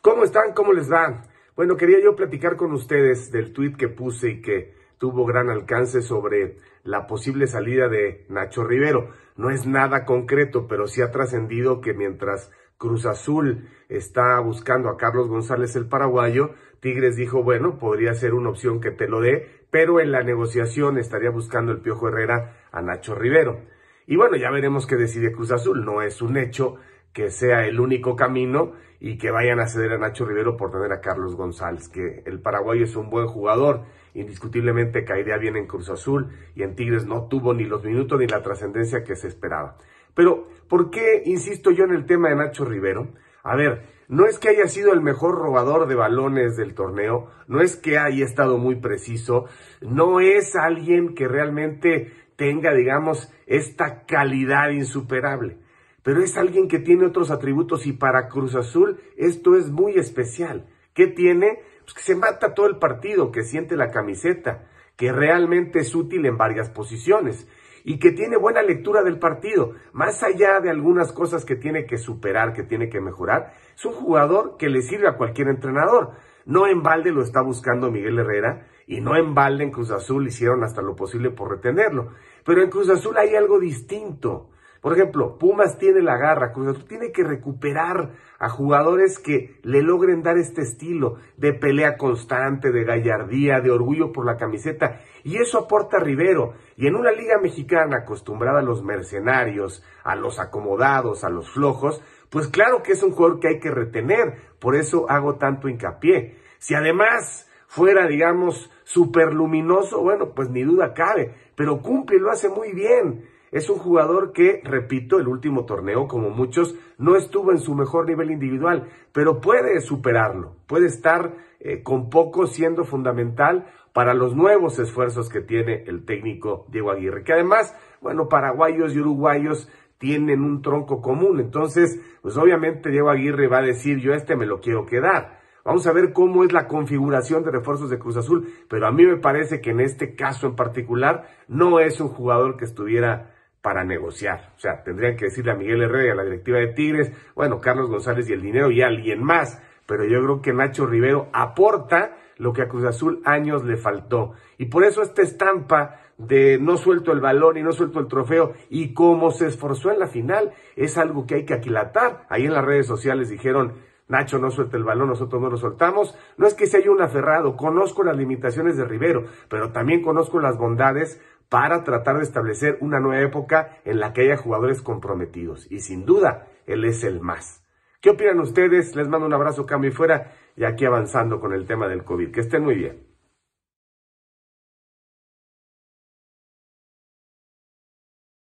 ¿Cómo están? ¿Cómo les va? Bueno, quería yo platicar con ustedes del tuit que puse y que tuvo gran alcance sobre la posible salida de Nacho Rivero. No es nada concreto, pero sí ha trascendido que mientras Cruz Azul está buscando a Carlos González el paraguayo, Tigres dijo, bueno, podría ser una opción que te lo dé, pero en la negociación estaría buscando el Piojo Herrera a Nacho Rivero. Y bueno, ya veremos qué decide Cruz Azul, no es un hecho, que sea el único camino y que vayan a ceder a Nacho Rivero por tener a Carlos González, que el paraguayo es un buen jugador, indiscutiblemente caería bien en Cruz Azul y en Tigres no tuvo ni los minutos ni la trascendencia que se esperaba. Pero, ¿por qué insisto yo en el tema de Nacho Rivero? A ver, no es que haya sido el mejor robador de balones del torneo, no es que haya estado muy preciso, no es alguien que realmente tenga, digamos, esta calidad insuperable pero es alguien que tiene otros atributos y para Cruz Azul esto es muy especial. ¿Qué tiene? Pues que se mata todo el partido, que siente la camiseta, que realmente es útil en varias posiciones y que tiene buena lectura del partido. Más allá de algunas cosas que tiene que superar, que tiene que mejorar, es un jugador que le sirve a cualquier entrenador. No en balde lo está buscando Miguel Herrera y no en balde en Cruz Azul hicieron hasta lo posible por retenerlo. Pero en Cruz Azul hay algo distinto por ejemplo, Pumas tiene la garra, Cruz tiene que recuperar a jugadores que le logren dar este estilo de pelea constante, de gallardía, de orgullo por la camiseta. Y eso aporta a Rivero. Y en una liga mexicana acostumbrada a los mercenarios, a los acomodados, a los flojos, pues claro que es un jugador que hay que retener. Por eso hago tanto hincapié. Si además fuera, digamos, superluminoso, bueno, pues ni duda cabe, pero cumple y lo hace muy bien. Es un jugador que, repito, el último torneo, como muchos, no estuvo en su mejor nivel individual, pero puede superarlo, puede estar eh, con poco siendo fundamental para los nuevos esfuerzos que tiene el técnico Diego Aguirre, que además, bueno, paraguayos y uruguayos tienen un tronco común, entonces, pues obviamente Diego Aguirre va a decir, yo este me lo quiero quedar. Vamos a ver cómo es la configuración de refuerzos de Cruz Azul, pero a mí me parece que en este caso en particular no es un jugador que estuviera para negociar. O sea, tendrían que decirle a Miguel Herrera, a la directiva de Tigres, bueno, Carlos González y el dinero y alguien más. Pero yo creo que Nacho Rivero aporta lo que a Cruz Azul años le faltó. Y por eso esta estampa de no suelto el balón y no suelto el trofeo y cómo se esforzó en la final es algo que hay que aquilatar. Ahí en las redes sociales dijeron, Nacho no suelta el balón, nosotros no lo soltamos. No es que sea yo un aferrado, conozco las limitaciones de Rivero, pero también conozco las bondades para tratar de establecer una nueva época en la que haya jugadores comprometidos. Y sin duda, él es el más. ¿Qué opinan ustedes? Les mando un abrazo, cambio y fuera, y aquí avanzando con el tema del COVID. Que estén muy bien.